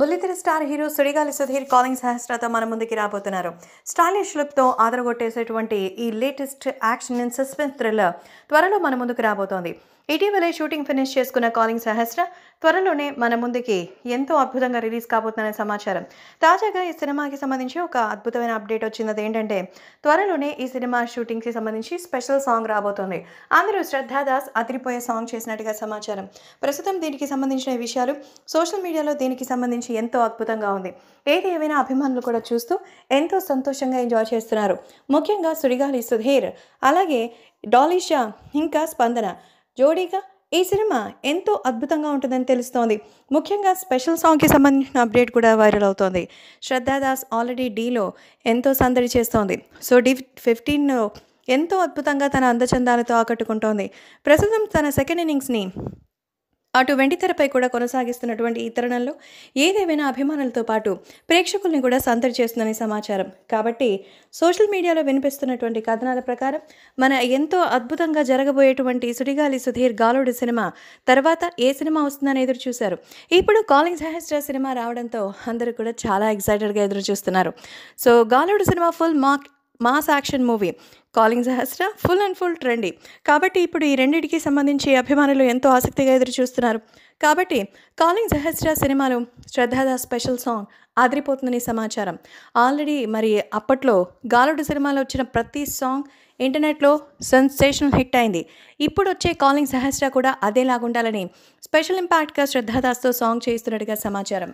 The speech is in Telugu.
బుల్లితెర star hero Sudigali Sudheer calling సహస్రతో మన ముందుకి రాబోతున్నారు స్టాలిష్ లుక్తో ఆదరగొట్టేసేటువంటి ఈ latest action and suspense thriller త్వరలో మన ముందుకు రాబోతోంది ఇటీవలే షూటింగ్ ఫినిష్ చేసుకున్న కాలింగ్ సహస్ర త్వరలోనే మన ముందుకి ఎంతో అద్భుతంగా రిలీజ్ కాబోతుందనే సమాచారం తాజాగా ఈ సినిమాకి సంబంధించి ఒక అద్భుతమైన అప్డేట్ వచ్చింది ఏంటంటే త్వరలోనే ఈ సినిమా షూటింగ్కి సంబంధించి స్పెషల్ సాంగ్ రాబోతోంది అందరూ శ్రద్ధాదాస్ అదిరిపోయే సాంగ్ చేసినట్టుగా సమాచారం ప్రస్తుతం దీనికి సంబంధించిన విషయాలు సోషల్ మీడియాలో దీనికి సంబంధించి గురించి ఎంతో అద్భుతంగా ఉంది ఏది ఏమైనా అభిమానులు కూడా చూస్తూ ఎంతో సంతోషంగా ఎంజాయ్ చేస్తున్నారు ముఖ్యంగా సుడిగాలి సుధీర్ అలాగే డాలిషా ఇంకా స్పందన జోడీగా ఈ సినిమా ఎంతో అద్భుతంగా ఉంటుందని తెలుస్తోంది ముఖ్యంగా స్పెషల్ సాంగ్కి సంబంధించిన అప్డేట్ కూడా వైరల్ అవుతోంది శ్రద్ధాదాస్ ఆల్రెడీ డీలో ఎంతో సందడి చేస్తోంది సో డి ఫిఫ్టీన్ ఎంతో అద్భుతంగా తన అందచందాలతో ఆకట్టుకుంటోంది ప్రస్తుతం తన సెకండ్ ఇన్నింగ్స్ని అటు వెండితెరపై కూడా కొనసాగిస్తున్నటువంటి ఈ తరుణంలో ఏదేమైనా అభిమానులతో పాటు ప్రేక్షకుల్ని కూడా సందడి చేస్తుందని సమాచారం కాబట్టి సోషల్ మీడియాలో వినిపిస్తున్నటువంటి కథనాల ప్రకారం మన ఎంతో అద్భుతంగా జరగబోయేటువంటి సుడిగాలి సుధీర్ గాలుడు సినిమా తర్వాత ఏ సినిమా వస్తుందని ఎదురు చూశారు ఇప్పుడు కాలింగ్ సహస్ర సినిమా రావడంతో అందరూ కూడా చాలా ఎక్సైటెడ్గా ఎదురు చూస్తున్నారు so Galodu cinema full mark mass action movie calling Sahasra full and full trendy కాబట్టి ఇప్పుడు ఈ రెండింటికి సంబంధించి అభిమానులు ఎంతో ఆసక్తిగా ఎదురు చూస్తున్నారు కాబట్టి కాలింగ్ సహస్ర సినిమాలు శ్రద్ధాదా స్పెషల్ సాంగ్ ఆదిరిపోతుందని సమాచారం ఆల్రెడీ మరి అప్పట్లో గాలుడు సినిమాలో వచ్చిన ప్రతి సాంగ్ ఇంటర్నెట్లో సెన్సేషనల్ హిట్ అయింది ఇప్పుడు వచ్చే కాలింగ్ సహస్రా కూడా అదేలాగుండాలని స్పెషల్ ఇంపాక్ట్గా శ్రద్ధాదాస్తో సాంగ్ చేయిస్తున్నట్టుగా సమాచారం